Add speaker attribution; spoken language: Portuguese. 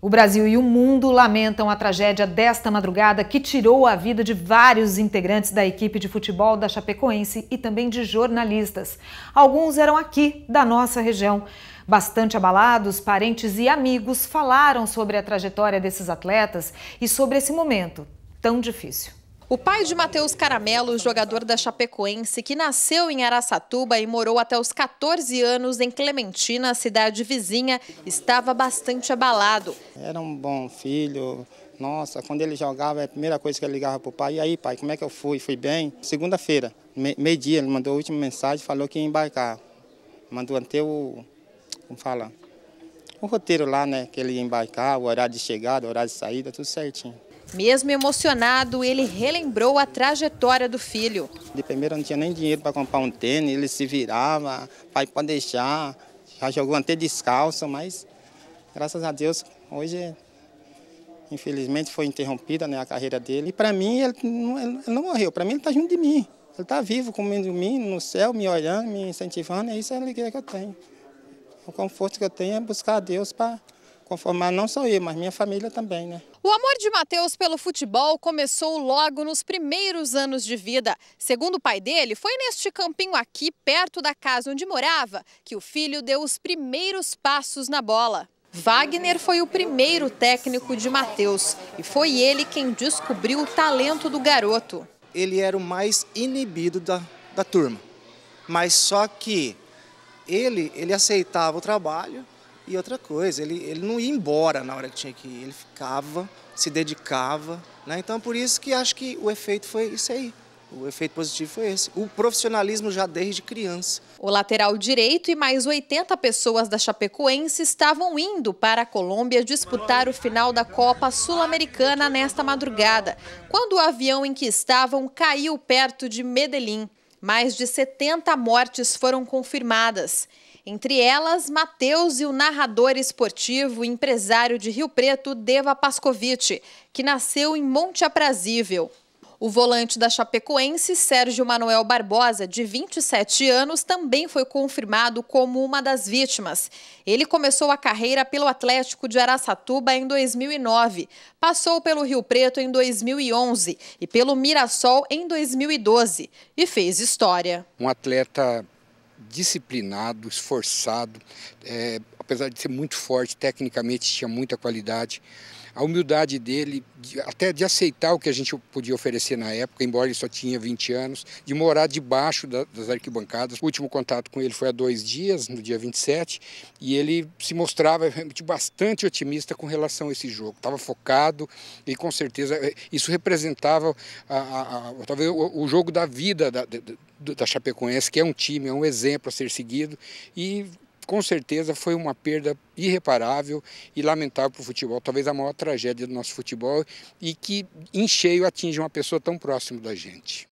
Speaker 1: O Brasil e o mundo lamentam a tragédia desta madrugada que tirou a vida de vários integrantes da equipe de futebol da Chapecoense e também de jornalistas. Alguns eram aqui, da nossa região. Bastante abalados, parentes e amigos falaram sobre a trajetória desses atletas e sobre esse momento tão difícil. O pai de Matheus Caramelo, jogador da Chapecoense, que nasceu em Araçatuba e morou até os 14 anos em Clementina, cidade vizinha, estava bastante abalado.
Speaker 2: Era um bom filho. Nossa, quando ele jogava, é a primeira coisa que ele ligava para o pai, e aí pai, como é que eu fui? Fui bem? Segunda-feira, meio-dia, ele mandou a última mensagem, falou que ia embarcar. Mandou até o, como fala, o roteiro lá, né, que ele ia embarcar, o horário de chegada, o horário de saída, tudo certinho.
Speaker 1: Mesmo emocionado, ele relembrou a trajetória do filho.
Speaker 2: De primeiro não tinha nem dinheiro para comprar um tênis, ele se virava, pai pode deixar, já jogou até descalço, mas graças a Deus hoje infelizmente foi interrompida né, a carreira dele. E para mim ele não, ele não morreu, para mim ele está junto de mim. Ele está vivo comendo de mim, no céu, me olhando, me incentivando, e é isso é a alegria que eu tenho. O conforto que eu tenho é buscar a Deus para conformar não só eu, mas minha família também, né?
Speaker 1: O amor de Mateus pelo futebol começou logo nos primeiros anos de vida. Segundo o pai dele, foi neste campinho aqui, perto da casa onde morava, que o filho deu os primeiros passos na bola. Wagner foi o primeiro técnico de Mateus e foi ele quem descobriu o talento do garoto.
Speaker 3: Ele era o mais inibido da, da turma, mas só que ele, ele aceitava o trabalho, e outra coisa, ele, ele não ia embora na hora que tinha que ir, ele ficava, se dedicava. Né? Então, por isso que acho que o efeito foi isso aí. O efeito positivo foi esse. O profissionalismo já desde criança.
Speaker 1: O lateral direito e mais 80 pessoas da Chapecoense estavam indo para a Colômbia disputar o final da Copa Sul-Americana nesta madrugada, quando o avião em que estavam caiu perto de Medellín. Mais de 70 mortes foram confirmadas. Entre elas, Matheus e o narrador esportivo e empresário de Rio Preto, Deva Pascovici, que nasceu em Monte Aprazível. O volante da Chapecoense, Sérgio Manuel Barbosa, de 27 anos, também foi confirmado como uma das vítimas. Ele começou a carreira pelo Atlético de Araçatuba em 2009, passou pelo Rio Preto em 2011 e pelo Mirassol em 2012 e fez história.
Speaker 4: Um atleta disciplinado, esforçado, é, apesar de ser muito forte, tecnicamente tinha muita qualidade. A humildade dele, de, até de aceitar o que a gente podia oferecer na época, embora ele só tinha 20 anos, de morar debaixo da, das arquibancadas. O último contato com ele foi há dois dias, no dia 27, e ele se mostrava realmente bastante otimista com relação a esse jogo. Estava focado e com certeza eh, isso representava a, a, a, talvez o, o, jogo da vida da, da, da Chapecoense, que é um time, é um exemplo a ser seguido. E com certeza foi uma perda irreparável e lamentável para o futebol, talvez a maior tragédia do nosso futebol e que em cheio atinge uma pessoa tão próxima da gente.